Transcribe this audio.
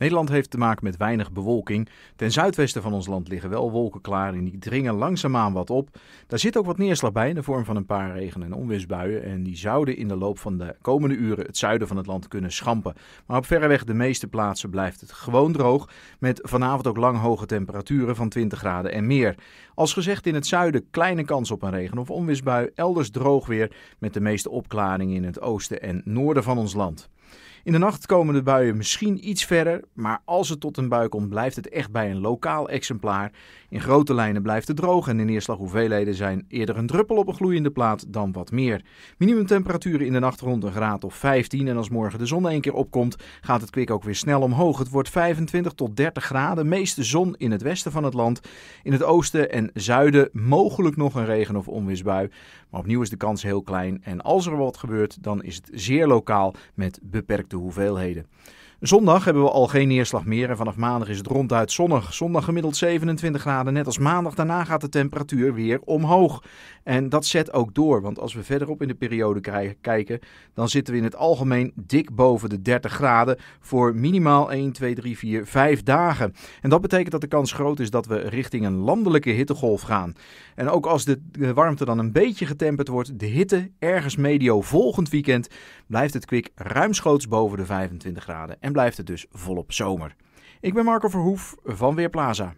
Nederland heeft te maken met weinig bewolking. Ten zuidwesten van ons land liggen wel wolken klaar en Die dringen langzaamaan wat op. Daar zit ook wat neerslag bij in de vorm van een paar regen- en onweersbuien. En die zouden in de loop van de komende uren het zuiden van het land kunnen schampen. Maar op verreweg de meeste plaatsen blijft het gewoon droog. Met vanavond ook lang hoge temperaturen van 20 graden en meer. Als gezegd in het zuiden kleine kans op een regen- of onweersbui. Elders droog weer met de meeste opklaringen in het oosten en noorden van ons land. In de nacht komen de buien misschien iets verder, maar als het tot een bui komt, blijft het echt bij een lokaal exemplaar. In grote lijnen blijft het droog en de hoeveelheden zijn eerder een druppel op een gloeiende plaat dan wat meer. Minimumtemperaturen in de nacht rond een graad of 15 en als morgen de zon een keer opkomt, gaat het kwik ook weer snel omhoog. Het wordt 25 tot 30 graden, meeste zon in het westen van het land. In het oosten en zuiden mogelijk nog een regen- of onweersbui, maar opnieuw is de kans heel klein. En als er wat gebeurt, dan is het zeer lokaal met beperkt de hoeveelheden. Zondag hebben we al geen neerslag meer en vanaf maandag is het ronduit zonnig. Zondag gemiddeld 27 graden, net als maandag. Daarna gaat de temperatuur weer omhoog. En dat zet ook door, want als we verderop in de periode kijken, dan zitten we in het algemeen dik boven de 30 graden voor minimaal 1, 2, 3, 4, 5 dagen. En dat betekent dat de kans groot is dat we richting een landelijke hittegolf gaan. En ook als de warmte dan een beetje getemperd wordt, de hitte ergens medio volgend weekend, blijft het kwik ruimschoots boven de 25 graden en blijft het dus volop zomer. Ik ben Marco Verhoef van Weerplaza.